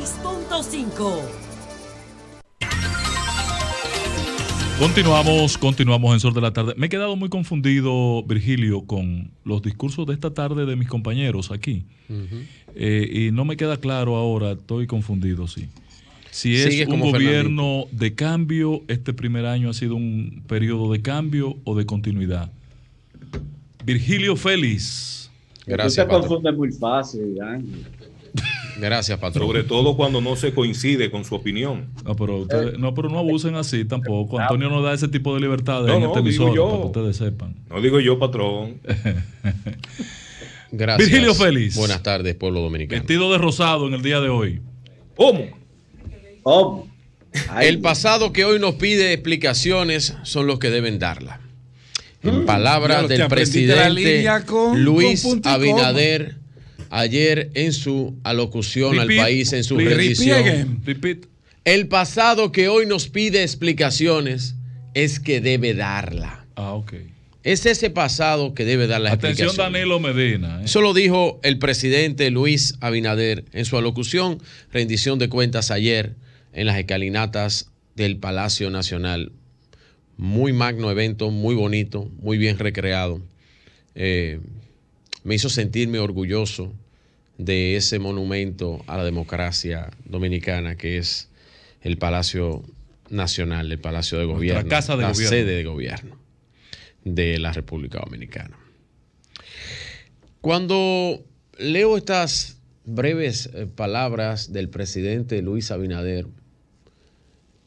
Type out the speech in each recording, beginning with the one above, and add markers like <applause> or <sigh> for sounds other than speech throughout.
6.5. Continuamos, continuamos en Sol de la Tarde. Me he quedado muy confundido, Virgilio, con los discursos de esta tarde de mis compañeros aquí. Eh, y no me queda claro ahora, estoy confundido, sí. Si es un gobierno de cambio, este primer año ha sido un periodo de cambio o de continuidad. Virgilio Félix. Gracias. muy fácil, Gracias, patrón. Sobre todo cuando no se coincide con su opinión. No, pero, eh. no, abusen así tampoco. Ah. Antonio no da ese tipo de libertades no, en este episodio, para que ustedes sepan. No digo yo, patrón. <laughs> Gracias. Virgilio Félix. Buenas tardes, pueblo dominicano. Vestido de rosado en el día de hoy. ¿Cómo? Oh. el pasado que hoy nos pide explicaciones son los que deben darla. En mm. palabras del presidente Luis Abinader ayer en su alocución al país, en su rendición. El pasado que hoy nos pide explicaciones es que debe darla. Ah, ok. Es ese pasado que debe dar la explicación. Atención Danilo Medina. Eh. Eso lo dijo el presidente Luis Abinader en su alocución, rendición de cuentas ayer en las escalinatas del Palacio Nacional. Muy magno evento, muy bonito, muy bien recreado. Eh, me hizo sentirme orgulloso de ese monumento a la democracia dominicana que es el Palacio Nacional, el Palacio de Gobierno, casa de la sede de gobierno de la República Dominicana. Cuando leo estas breves eh, palabras del presidente Luis Abinader,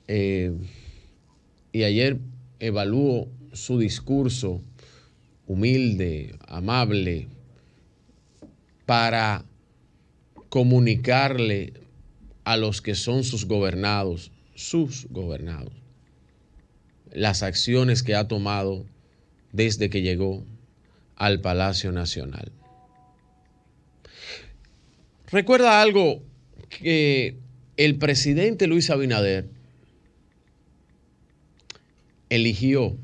eh, y ayer evalúo su discurso humilde, amable, para comunicarle a los que son sus gobernados, sus gobernados, las acciones que ha tomado desde que llegó al Palacio Nacional. Recuerda algo que el presidente Luis Abinader eligió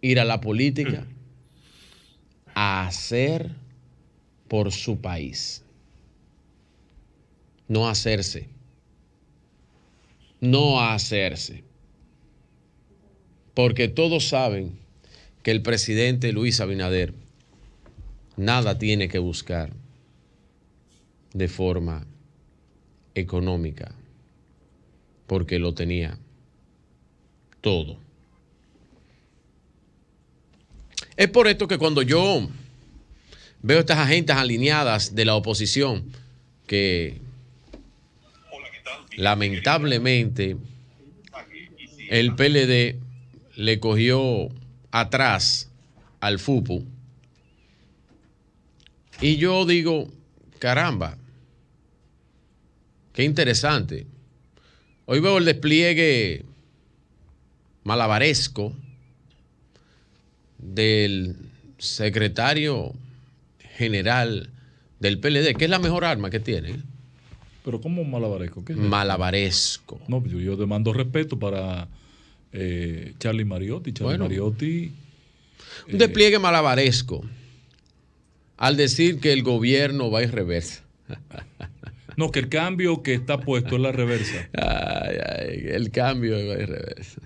ir a la política a hacer por su país no hacerse. No hacerse. Porque todos saben que el presidente Luis Abinader nada tiene que buscar de forma económica, porque lo tenía todo. Es por esto que cuando yo veo estas agendas alineadas de la oposición, que lamentablemente, el PLD le cogió atrás al FUPU. Y yo digo, caramba, qué interesante. Hoy veo el despliegue malabaresco del secretario general del PLD, que es la mejor arma que tiene ¿eh? ¿Pero cómo malabaresco? ¿Qué malabaresco. No, yo, demando respeto para eh, Charlie Mariotti. Charlie Mariotti. Un despliegue eh, malabaresco al decir que el gobierno va en reversa. <laughs> No, que el cambio que está puesto es la reversa. Ay, el cambio va en reversa.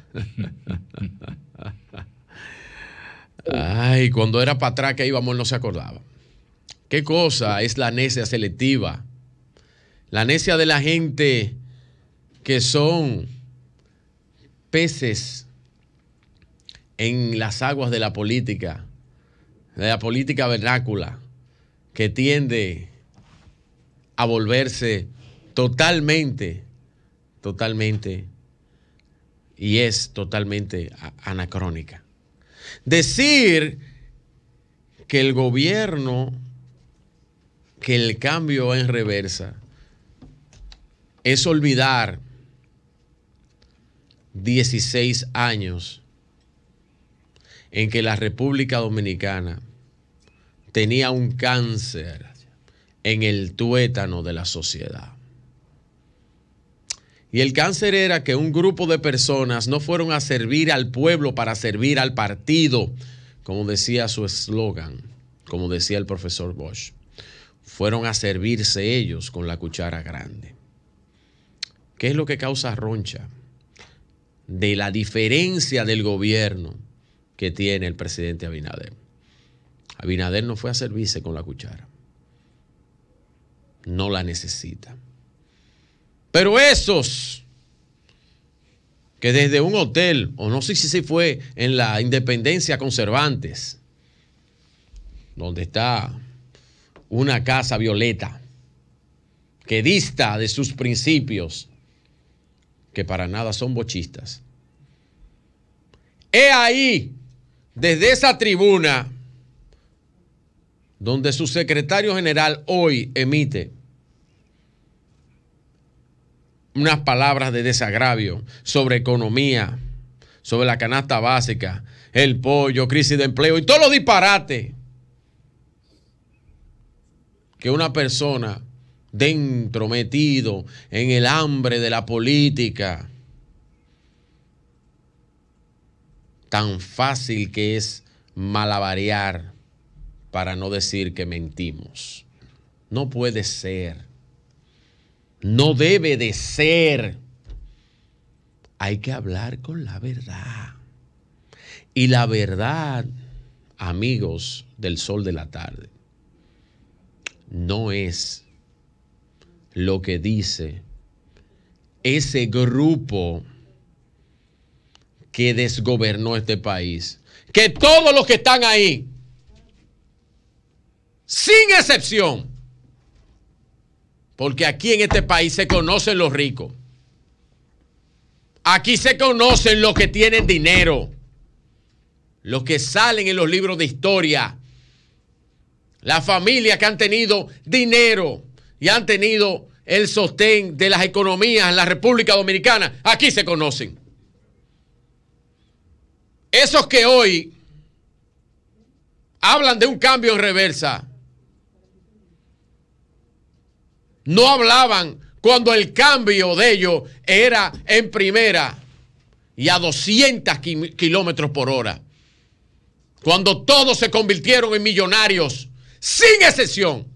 Ay, cuando era para atrás que íbamos no se acordaba. ¿Qué cosa es la necia selectiva? La necia de la gente que son peces en las aguas de la política, de la política vernácula, que tiende a volverse totalmente, totalmente, y es totalmente anacrónica. Decir que el gobierno, que el cambio en reversa, es olvidar 16 años en que la República Dominicana tenía un cáncer en el tuétano de la sociedad. Y el cáncer era que un grupo de personas no fueron a servir al pueblo para servir al partido, como decía su eslogan, como decía el profesor Bosch. Fueron a servirse ellos con la cuchara grande. ¿Qué es lo que causa roncha? De la diferencia del gobierno que tiene el presidente Abinader. Abinader no fue a servirse con la cuchara. No la necesita. Pero esos que desde un hotel, o no sé si se fue en la Independencia Conservantes, donde está una casa violeta que dista de sus principios que para nada son bochistas. He ahí, desde esa tribuna, donde su secretario general hoy emite unas palabras de desagravio sobre economía, sobre la canasta básica, el pollo, crisis de empleo y todos los disparates que una persona dentro, metido en el hambre de la política. Tan fácil que es malavariar para no decir que mentimos. No puede ser. No debe de ser. Hay que hablar con la verdad. Y la verdad, amigos del sol de la tarde, no es lo que dice ese grupo que desgobernó este país. Que todos los que están ahí, sin excepción, porque aquí en este país se conocen los ricos. Aquí se conocen los que tienen dinero, los que salen en los libros de historia, las familias que han tenido dinero y han tenido el sostén de las economías en la República Dominicana, aquí se conocen. Esos que hoy hablan de un cambio en reversa, no hablaban cuando el cambio de ellos era en primera y a 200 kilómetros por hora. Cuando todos se convirtieron en millonarios, sin excepción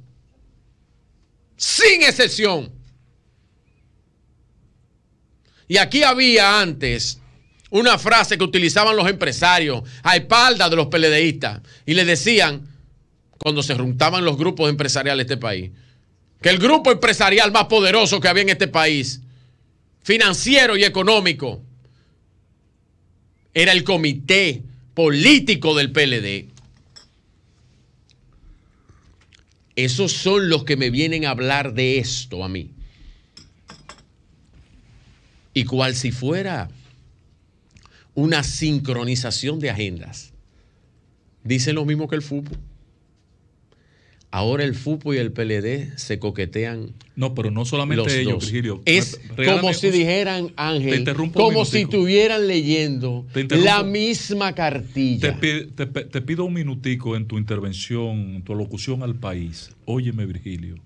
sin excepción. Y aquí había antes una frase que utilizaban los empresarios a espaldas de los peledeístas y le decían, cuando se juntaban los grupos empresariales de este país, que el grupo empresarial más poderoso que había en este país, financiero y económico, era el comité político del PLD. Esos son los que me vienen a hablar de esto a mí. Y cual si fuera una sincronización de agendas. Dicen lo mismo que el fútbol. Ahora el FUPO y el PLD se coquetean. No, pero no solamente ellos, Virgilio. Es como si dijeran, Ángel, como si estuvieran leyendo la misma cartilla. Te, pido un minutico en tu intervención, en tu locución al país. Óyeme, Virgilio.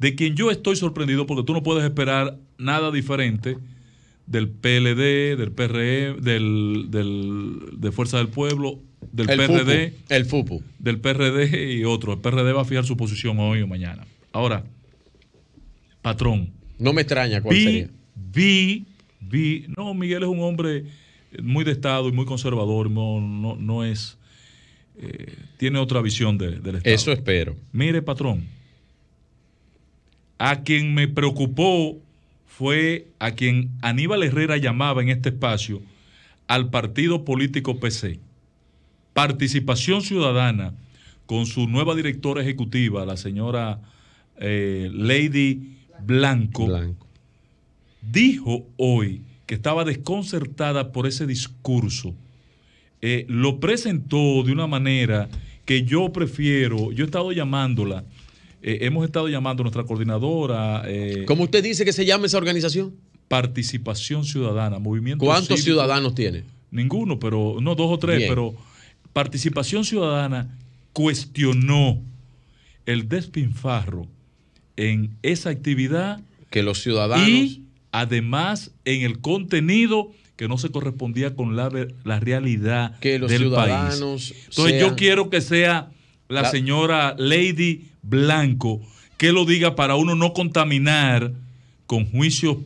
De quien yo estoy sorprendido porque tú no puedes esperar nada diferente del PLD, del PRM, e, del, de Fuerza del Pueblo del PRD. el FUPU. Del PRD y otro. El PRD va a fijar su posición hoy o mañana. Ahora, patrón. No me extraña cuál vi, Vi, vi. No, Miguel es un hombre muy de Estado y muy conservador. No, no, no es. Eh, tiene otra visión del Estado. Eso espero. Mire, patrón. A quien me preocupó fue a quien Aníbal Herrera llamaba en este espacio al partido político PC. Participación Ciudadana, con su nueva directora ejecutiva, la señora eh, Lady Blanco, dijo hoy que estaba desconcertada por ese discurso. Eh, lo presentó de una manera que yo prefiero, yo he estado llamándola, eh, hemos estado llamando a nuestra coordinadora. ¿Cómo usted dice que se llama esa organización? Participación Ciudadana, Movimiento. ¿Cuántos ciudadanos tiene? Ninguno, pero no dos o tres, pero Participación Ciudadana cuestionó el despinfarro en esa actividad. Que los ciudadanos. Y además en el contenido que no se correspondía con la, la realidad que los del ciudadanos país. Entonces yo quiero que sea la, señora Lady Blanco que lo diga para uno no contaminar con juicio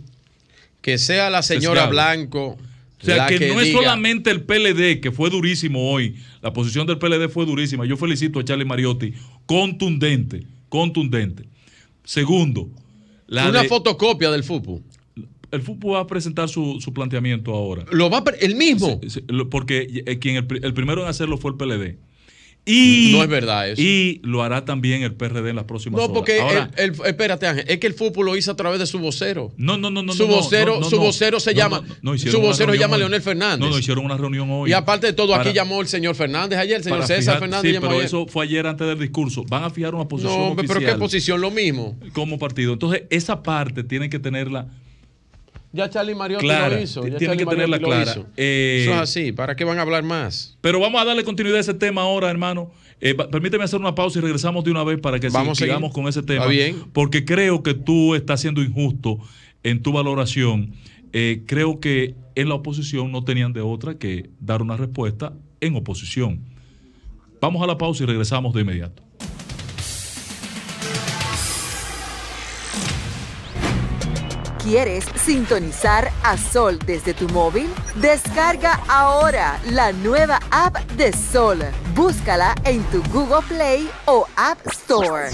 Que sea la señora Blanco o sea, que, no es solamente el PLD, que fue durísimo hoy. La posición del PLD fue durísima. Yo felicito a Charlie Mariotti. Contundente, contundente. Segundo, la una fotocopia del fútbol. El fútbol va a presentar su, planteamiento ahora. ¿Lo va el mismo? porque eh, quien el, el, primero en hacerlo fue el PLD. Y, no es verdad Y lo hará también el PRD en las próximas No, porque, el, espérate Ángel, es que el fútbol lo hizo a través de su vocero. No, no, no, no. Su vocero, su vocero se llama, su vocero se llama Leonel Fernández. No, no, hicieron una reunión hoy. Y aparte de todo, aquí llamó el señor Fernández ayer, el señor César Fernández sí, pero eso fue ayer antes del discurso. Van a fijar una posición No, pero ¿qué posición? Lo mismo. Como partido. Entonces, esa parte tienen que tenerla ya Charlie Mario lo hizo. Ya tiene que tenerla clara. Eh, Eso es así. ¿Para qué van a hablar más? Pero vamos a darle continuidad a ese tema ahora, hermano. Eh, permíteme hacer una pausa y regresamos de una vez para que sigamos con ese tema. Porque creo que tú estás siendo injusto en tu valoración. Eh, creo que en la oposición no tenían de otra que dar una respuesta en oposición. Vamos a la pausa y regresamos de inmediato. ¿Quieres sintonizar a Sol desde tu móvil? Descarga ahora la nueva app de Sol. Búscala en tu Google Play o App Store.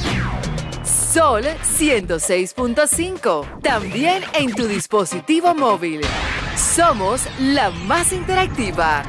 Sol 106.5, también en tu dispositivo móvil. Somos la más interactiva.